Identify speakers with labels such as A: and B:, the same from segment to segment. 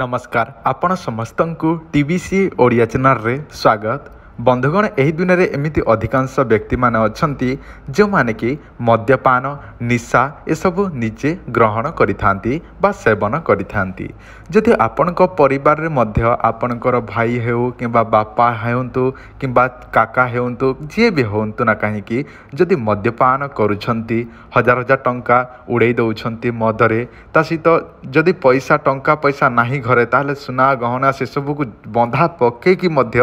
A: ନମସ୍କାର ଆପଣ ସମସ୍ତଙ୍କୁ ଟି ଭି ସି ଓଡ଼ିଆ ଚ୍ୟାନେଲ୍ରେ ସ୍ୱାଗତ ବନ୍ଧୁଗଣ ଏହି ଦୁନିଆରେ ଏମିତି ଅଧିକାଂଶ ବ୍ୟକ୍ତିମାନେ ଅଛନ୍ତି ଯେଉଁମାନେ କି ମଦ୍ୟପାନ ନିଶା ଏସବୁ ନିଜେ ଗ୍ରହଣ କରିଥାନ୍ତି ବା ସେବନ କରିଥାନ୍ତି ଯଦି ଆପଣଙ୍କ ପରିବାରରେ ମଧ୍ୟ ଆପଣଙ୍କର ଭାଇ ହେଉ କିମ୍ବା ବାପା ହେଉନ୍ତୁ କିମ୍ବା କାକା ହେଉନ୍ତୁ ଯିଏ ବି ହୁଅନ୍ତୁ ନା କାହିଁକି ଯଦି ମଦ୍ୟପାନ କରୁଛନ୍ତି ହଜାର ହଜାର ଟଙ୍କା ଉଡ଼େଇ ଦେଉଛନ୍ତି ମଦରେ ତା ସହିତ ଯଦି ପଇସା ଟଙ୍କା ପଇସା ନାହିଁ ଘରେ ତାହେଲେ ସୁନା ଗହଣା ସେସବୁକୁ ବନ୍ଧା ପକାଇକି ମଧ୍ୟ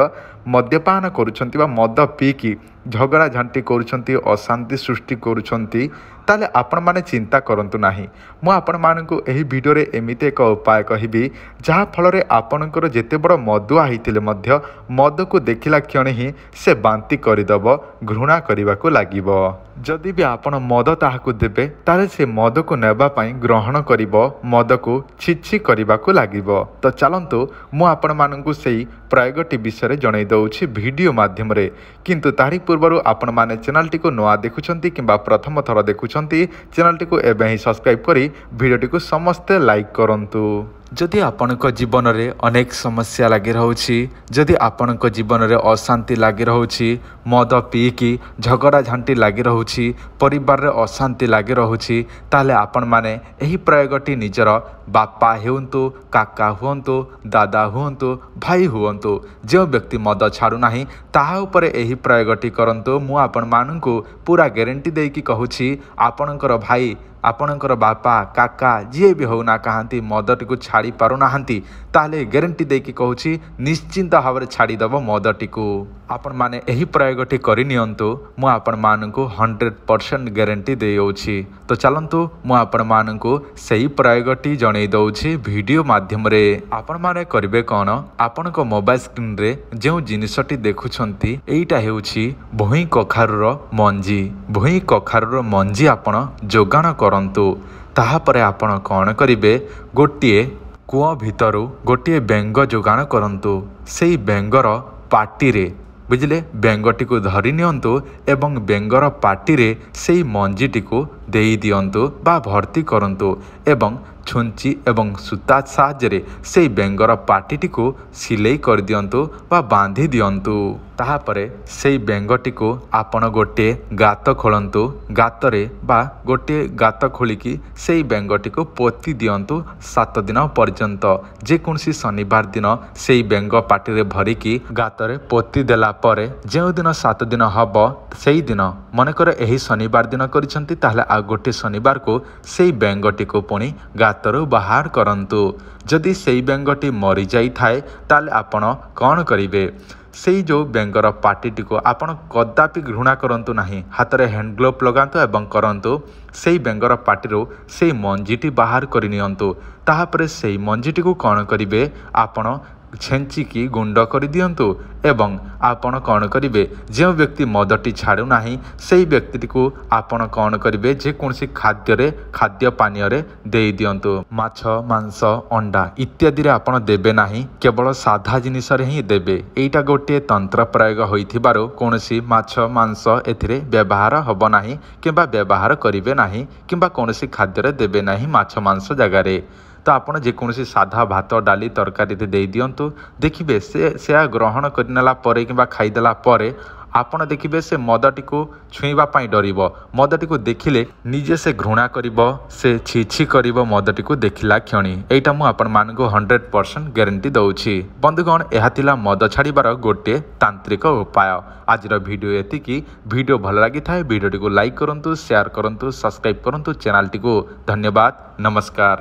A: ମଦ୍ୟପାନ କରୁଛନ୍ତି ବା ମଦ ପିଇକି ঝগড়াଝାଣ୍ଟି କରୁଛନ୍ତି ଅଶାନ୍ତି ସୃଷ୍ଟି କରୁଛନ୍ତି ତାହେଲେ ଆପଣମାନେ ଚିନ୍ତା କରନ୍ତୁ ନାହିଁ ମୁଁ ଆପଣମାନଙ୍କୁ ଏହି ଭିଡ଼ିଓରେ ଏମିତି ଏକ ଉପାୟ କହିବି ଯାହାଫଳରେ ଆପଣଙ୍କର ଯେତେ ବଡ଼ ମଦୁଆ ହେଇଥିଲେ ମଧ୍ୟ ମଦକୁ ଦେଖିଲା କ୍ଷଣି ହିଁ ସେ ବାନ୍ତି କରିଦେବ ଘୃଣା କରିବାକୁ ଲାଗିବ ଯଦି ବି ଆପଣ ମଦ ତାହାକୁ ଦେବେ ତାହେଲେ ସେ ମଦକୁ ନେବା ପାଇଁ ଗ୍ରହଣ କରିବ ମଦକୁ ଛିଛି କରିବାକୁ ଲାଗିବ ତ ଚାଲନ୍ତୁ ମୁଁ ଆପଣମାନଙ୍କୁ ସେଇ ପ୍ରୟୋଗଟି ବିଷୟରେ ଜଣାଇ ଦେଉଛି ଭିଡ଼ିଓ ମାଧ୍ୟମରେ କିନ୍ତୁ ତାରି ପୂର୍ବରୁ ପୂର୍ବରୁ ଆପଣମାନେ ଚ୍ୟାନେଲ୍ଟିକୁ ନୂଆ ଦେଖୁଛନ୍ତି କିମ୍ବା ପ୍ରଥମ ଥର ଦେଖୁଛନ୍ତି ଚ୍ୟାନେଲଟିକୁ ଏବେ ହିଁ ସବସ୍କ୍ରାଇବ୍ କରି ଭିଡ଼ିଓଟିକୁ ସମସ୍ତେ ଲାଇକ୍ କରନ୍ତୁ ଯଦି ଆପଣଙ୍କ ଜୀବନରେ ଅନେକ ସମସ୍ୟା ଲାଗି ରହୁଛି ଯଦି ଆପଣଙ୍କ ଜୀବନରେ ଅଶାନ୍ତି ଲାଗି ରହୁଛି ମଦ ପିଇକି ଝଗଡ଼ା ଝାଣ୍ଟି ଲାଗି ରହୁଛି ପରିବାରରେ ଅଶାନ୍ତି ଲାଗି ରହୁଛି ତାହେଲେ ଆପଣମାନେ ଏହି ପ୍ରୟୋଗଟି ନିଜର ବାପା ହେଉନ୍ତୁ କାକା ହୁଅନ୍ତୁ ଦାଦା ହୁଅନ୍ତୁ ଭାଇ ହୁଅନ୍ତୁ ଯେଉଁ ବ୍ୟକ୍ତି ମଦ ଛାଡ଼ୁନାହିଁ ତାହା ଉପରେ ଏହି ପ୍ରୟୋଗଟି କରନ୍ତୁ ମୁଁ ଆପଣମାନଙ୍କୁ ପୁରା ଗ୍ୟାରେଣ୍ଟି ଦେଇକି କହୁଛି ଆପଣଙ୍କର ଭାଇ ଆପଣଙ୍କର ବାପା କାକା ଯିଏ ବି ହେଉନା କାହାନ୍ତି ମଦଟିକୁ ଛାଡ଼ି ପାରୁନାହାନ୍ତି ତାହେଲେ ଗ୍ୟାରେଣ୍ଟି ଦେଇକି କହୁଛି ନିଶ୍ଚିନ୍ତ ଭାବରେ ଛାଡ଼ିଦେବ ମଦଟିକୁ ଆପଣମାନେ ଏହି ପ୍ରୟୋଗଟି କରିନିଅନ୍ତୁ ମୁଁ ଆପଣମାନଙ୍କୁ ହଣ୍ଡ୍ରେଡ଼ ପରସେଣ୍ଟ ଗ୍ୟାରେଣ୍ଟି ଦେଇଅଛି ତ ଚାଲନ୍ତୁ ମୁଁ ଆପଣମାନଙ୍କୁ ସେହି ପ୍ରୟୋଗଟି ଜଣାଇ ଦେଉଛି ଭିଡ଼ିଓ ମାଧ୍ୟମରେ ଆପଣମାନେ କରିବେ କ'ଣ ଆପଣଙ୍କ ମୋବାଇଲ ସ୍କ୍ରିନ୍ରେ ଯେଉଁ ଜିନିଷଟି ଦେଖୁଛନ୍ତି ଏଇଟା ହେଉଛି ଭୂଇଁ କଖାରୁର ମଞ୍ଜି ଭୂଇଁ କଖାରୁର ମଞ୍ଜି ଆପଣ ଯୋଗାଣ କରନ୍ତୁ ତାହାପରେ ଆପଣ କ'ଣ କରିବେ ଗୋଟିଏ କୂଅ ଭିତରୁ ଗୋଟିଏ ବେଙ୍ଗ ଯୋଗାଣ କରନ୍ତୁ ସେଇ ବେଙ୍ଗର ପାଟିରେ ବୁଝିଲେ ବେଙ୍ଗଟିକୁ ଧରି ନିଅନ୍ତୁ ଏବଂ ବେଙ୍ଗର ପାଟିରେ ସେଇ ମଞ୍ଜିଟିକୁ ଦେଇ ଦିଅନ୍ତୁ ବା ଭର୍ତ୍ତି କରନ୍ତୁ ଏବଂ ଛୁଞ୍ଚି ଏବଂ ସୂତା ସାହାଯ୍ୟରେ ସେହି ବେଙ୍ଗର ପାଟିଟିକୁ ସିଲେଇ କରିଦିଅନ୍ତୁ ବା ବାନ୍ଧି ଦିଅନ୍ତୁ ତାହାପରେ ସେହି ବେଙ୍ଗଟିକୁ ଆପଣ ଗୋଟିଏ ଗାତ ଖୋଳନ୍ତୁ ଗାତରେ ବା ଗୋଟିଏ ଗାତ ଖୋଳିକି ସେହି ବେଙ୍ଗଟିକୁ ପୋତି ଦିଅନ୍ତୁ ସାତ ଦିନ ପର୍ଯ୍ୟନ୍ତ ଯେକୌଣସି ଶନିବାର ଦିନ ସେହି ବେଙ୍ଗ ପାଟିରେ ଭରିକି ଗାତରେ ପୋତି ଦେଲା ପରେ ଯେଉଁଦିନ ସାତ ଦିନ ହେବ ସେହିଦିନ ମନେକର ଏହି ଶନିବାର ଦିନ କରିଛନ୍ତି ତାହେଲେ ଆଉ ଗୋଟିଏ ଶନିବାରକୁ ସେହି ବେଙ୍ଗଟିକୁ ପୁଣି ଗାତ ହାତରୁ ବାହାର କରନ୍ତୁ ଯଦି ସେଇ ବେଙ୍ଗଟି ମରିଯାଇଥାଏ ତାହେଲେ ଆପଣ କ'ଣ କରିବେ ସେଇ ଯେଉଁ ବେଙ୍ଗର ପାଟିଟିକୁ ଆପଣ କଦାପି ଘୃଣା କରନ୍ତୁ ନାହିଁ ହାତରେ ହ୍ୟାଣ୍ଡ ଗ୍ଲୋଭ ଲଗାନ୍ତୁ ଏବଂ କରନ୍ତୁ ସେଇ ବେଙ୍ଗର ପାଟିରୁ ସେଇ ମଞ୍ଜିଟି ବାହାର କରିନିଅନ୍ତୁ ତାହାପରେ ସେଇ ମଞ୍ଜିଟିକୁ କ'ଣ କରିବେ ଆପଣ ଛେଞ୍ଚିକି ଗୁଣ୍ଡ କରିଦିଅନ୍ତୁ ଏବଂ ଆପଣ କ'ଣ କରିବେ ଯେଉଁ ବ୍ୟକ୍ତି ମଦଟି ଛାଡ଼ୁନାହିଁ ସେହି ବ୍ୟକ୍ତିଟିକୁ ଆପଣ କ'ଣ କରିବେ ଯେକୌଣସି ଖାଦ୍ୟରେ ଖାଦ୍ୟ ପାନୀୟରେ ଦେଇଦିଅନ୍ତୁ ମାଛ ମାଂସ ଅଣ୍ଡା ଇତ୍ୟାଦିରେ ଆପଣ ଦେବେ ନାହିଁ କେବଳ ସାଧା ଜିନିଷରେ ହିଁ ଦେବେ ଏଇଟା ଗୋଟିଏ ତନ୍ତ୍ର ପ୍ରୟୋଗ ହୋଇଥିବାରୁ କୌଣସି ମାଛ ମାଂସ ଏଥିରେ ବ୍ୟବହାର ହେବ ନାହିଁ କିମ୍ବା ବ୍ୟବହାର କରିବେ ନାହିଁ କିମ୍ବା କୌଣସି ଖାଦ୍ୟରେ ଦେବେ ନାହିଁ ମାଛ ମାଂସ ଜାଗାରେ ତ ଆପଣ ଯେକୌଣସି ସାଧା ଭାତ ଡାଲି ତରକାରୀରେ ଦେଇଦିଅନ୍ତୁ ଦେଖିବେ ସେ ସେୟା ଗ୍ରହଣ କରିନେଲା ପରେ କିମ୍ବା ଖାଇଦେଲା ପରେ ଆପଣ ଦେଖିବେ ସେ ମଦଟିକୁ ଛୁଇଁବା ପାଇଁ ଡରିବ ମଦଟିକୁ ଦେଖିଲେ ନିଜେ ସେ ଘୃଣା କରିବ ସେ ଛି ଛି କରିବ ମଦଟିକୁ ଦେଖିଲା କ୍ଷଣି ଏଇଟା ମୁଁ ଆପଣମାନଙ୍କୁ ହଣ୍ଡ୍ରେଡ଼ ପରସେଣ୍ଟ ଗ୍ୟାରେଣ୍ଟି ଦେଉଛି ବନ୍ଧୁଗଣ ଏହା ଥିଲା ମଦ ଛାଡ଼ିବାର ଗୋଟିଏ ତାନ୍ତ୍ରିକ ଉପାୟ ଆଜିର ଭିଡ଼ିଓ ଏତିକି ଭିଡ଼ିଓ ଭଲ ଲାଗିଥାଏ ଭିଡ଼ିଓଟିକୁ ଲାଇକ୍ କରନ୍ତୁ ସେୟାର କରନ୍ତୁ ସବସ୍କ୍ରାଇବ୍ କରନ୍ତୁ ଚ୍ୟାନେଲଟିକୁ ଧନ୍ୟବାଦ ନମସ୍କାର